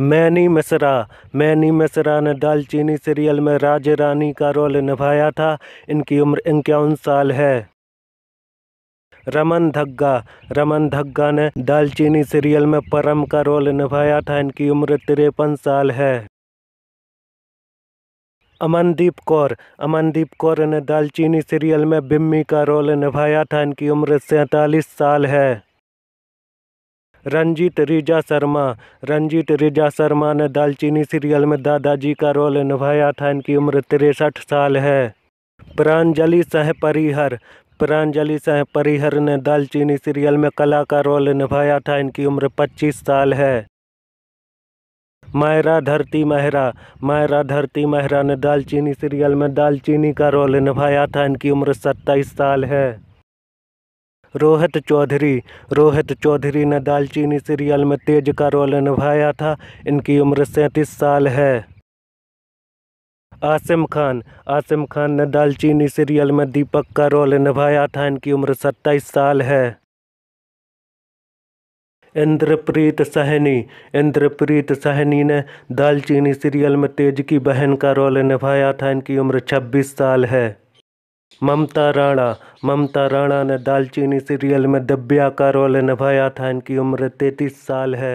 many मैं many मिसरा ने दालचीनी सीरियल में राज रानी का रोल निभाया था इनकी उम्र इक्यावन साल है रमन धग्गा रमन धग्गा ने दालचीनी सीरियल में परम का रोल निभाया था इनकी उम्र तिरपन साल है अमनदीप कौर अमनदीप कौर ने दालचीनी सीरियल में बिम्मी का रोल निभाया था इनकी उम्र सैंतालीस साल है रंजीत रिजा शर्मा रंजीत रिजा शर्मा ने दालचीनी सीरियल में दादाजी का रोल निभाया था इनकी उम्र तिरसठ साल है प्रांजलि सह परिहर प्रांजलि सह परिहर ने दालचीनी सीरियल में कला का रोल निभाया था इनकी उम्र 25 साल है मायरा धरती मेहरा मायरा धरती मेहरा ने दालचीनी सीरियल में दालचीनी का रोल निभाया था इनकी उम्र 27 साल है रोहित चौधरी रोहित चौधरी ने दालचीनी सीरियल में तेज का रोल निभाया था इनकी उम्र सैंतीस साल है आसिम खान आसिम खान ने दालचीनी सीरियल में दीपक का रोल निभाया था इनकी उम्र सत्ताईस साल है इंद्रप्रीत सहनी इंद्रप्रीत सहनी ने दालचीनी सीरियल में तेज की बहन का रोल निभाया था इनकी उम्र 26 साल है ममता राणा ममता राणा ने दालचीनी सीरियल में दिव्या का रोल निभाया था इनकी उम्र तैंतीस साल है